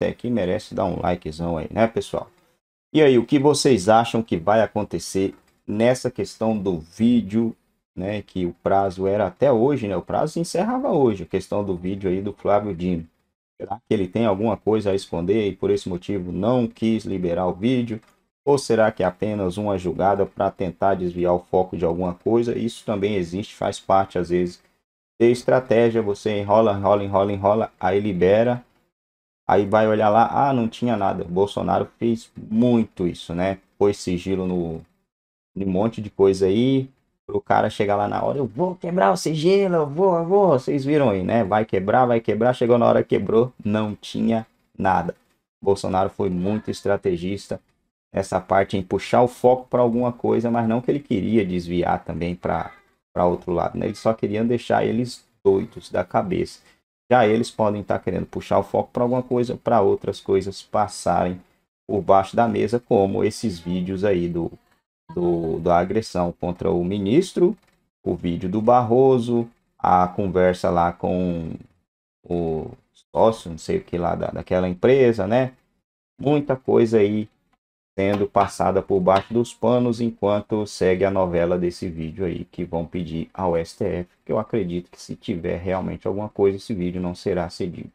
até aqui merece dar um likezão aí, né, pessoal? E aí, o que vocês acham que vai acontecer nessa questão do vídeo, né, que o prazo era até hoje, né? O prazo se encerrava hoje, a questão do vídeo aí do Flávio Dino. Será que ele tem alguma coisa a esconder e por esse motivo não quis liberar o vídeo? Ou será que é apenas uma julgada para tentar desviar o foco de alguma coisa? Isso também existe, faz parte às vezes de estratégia. Você enrola, enrola, enrola, enrola, aí libera Aí vai olhar lá, ah, não tinha nada. Bolsonaro fez muito isso, né? Pôs sigilo no, no monte de coisa aí, O cara chegar lá na hora, eu vou quebrar o sigilo, eu vou, eu vou. Vocês viram aí, né? Vai quebrar, vai quebrar. Chegou na hora, quebrou, não tinha nada. Bolsonaro foi muito estrategista nessa parte em puxar o foco para alguma coisa, mas não que ele queria desviar também para outro lado, né? Ele só queria deixar eles doidos da cabeça já eles podem estar tá querendo puxar o foco para alguma coisa, para outras coisas passarem por baixo da mesa, como esses vídeos aí do, do, da agressão contra o ministro, o vídeo do Barroso, a conversa lá com o sócio, não sei o que lá, da, daquela empresa, né? Muita coisa aí sendo passada por baixo dos panos enquanto segue a novela desse vídeo aí que vão pedir ao STF, que eu acredito que se tiver realmente alguma coisa esse vídeo não será cedido.